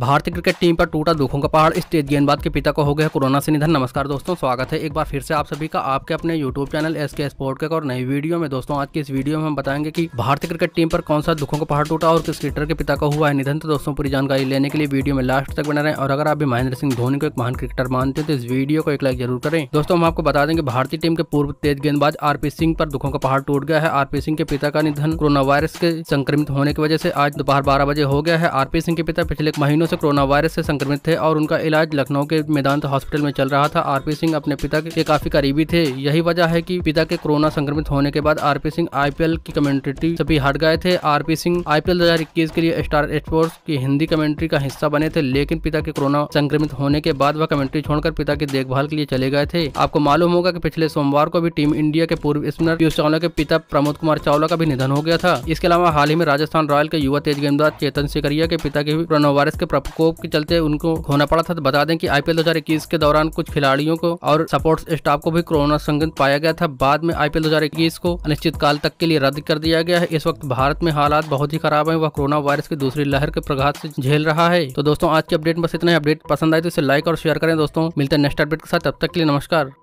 भारतीय cricket team पर टूटा दुखों का पहाड़ इस तेज गेंदबाज के पिता को हो गया कोरोना से निधन नमस्कार दोस्तों स्वागत है एक बार फिर से आप सभी का आपके अपने यूट्यूब चैनल एस के स्पोर्ट के और नई वीडियो में दोस्तों आज की इस वीडियो में हम बताएंगे कि भारतीय क्रिकेट टीम पर कौन सा दुखों का पहाड़ टूटा और किस क्रिकेटर के पिता का हुआ है निधन तो दोस्तों पूरी जानकारी लेने के लिए वीडियो में लास्ट तक बना रहे और अगर आप भी महेंद्र सिंह धोनी को एक महान क्रिकेटर मानते हैं तो इस वीडियो को एक लाइक जरूर करें दोस्तों हम आपको बता देंगे भारतीय टीम के पूर्व तेज गेंदबाज आरपी सिंह पर दुखों का पहाड़ टूट गया है आरपी सिंह के पिता का निधन कोरोना वायरस के संक्रमित होने की वजह से आज दोपहर बारह बजे हो गया है आरपी सिंह के पिता पिछले एक महीनों से कोरोना वायरस से संक्रमित थे और उनका इलाज लखनऊ के मैदान हॉस्पिटल में चल रहा था आरपी सिंह अपने पिता के काफी करीबी थे यही वजह है कि पिता के कोरोना संक्रमित होने के बाद आरपी सिंह आईपीएल की कमेंट्री से भी हट गए थे आरपी सिंह आईपीएल दो हजार इक्कीस के लिए स्टार स्पोर्ट्स की हिंदी कमेंट्री का हिस्सा बने थे लेकिन पिता के कोरोना संक्रमित होने के बाद वह कमेंट्री छोड़कर पिता की देखभाल के लिए चले गए थे आपको मालूम होगा की पिछले सोमवार को भी टीम इंडिया के पूर्व स्पिनर पीयूष चावला के पिता प्रमोद कुमार चावला का भी निधन हो गया था इसके अलावा हाल ही में राजस्थान रॉयल के युवा तेज गेंदबाज चेतन सिकरिया के पिता के कोरोना वायरस के प्रकोप के चलते उनको होना पड़ा था तो बता दें कि आईपीएल 2021 के दौरान कुछ खिलाड़ियों को और सपोर्ट स्टाफ को भी कोरोना संक्रमित पाया गया था बाद में आईपीएल 2021 को अनिश्चित काल तक के लिए रद्द कर दिया गया है इस वक्त भारत में हालात बहुत ही खराब है वह कोरोना वायरस की दूसरी लहर के प्रघात से झेल रहा है तो दोस्तों आज की अपडेट बस इतना अपडेट पसंद आए तो इसे लाइक और शेयर करें दोस्तों मिलते हैं नेक्स्ट अपडेट के साथ तब तक के लिए नमस्कार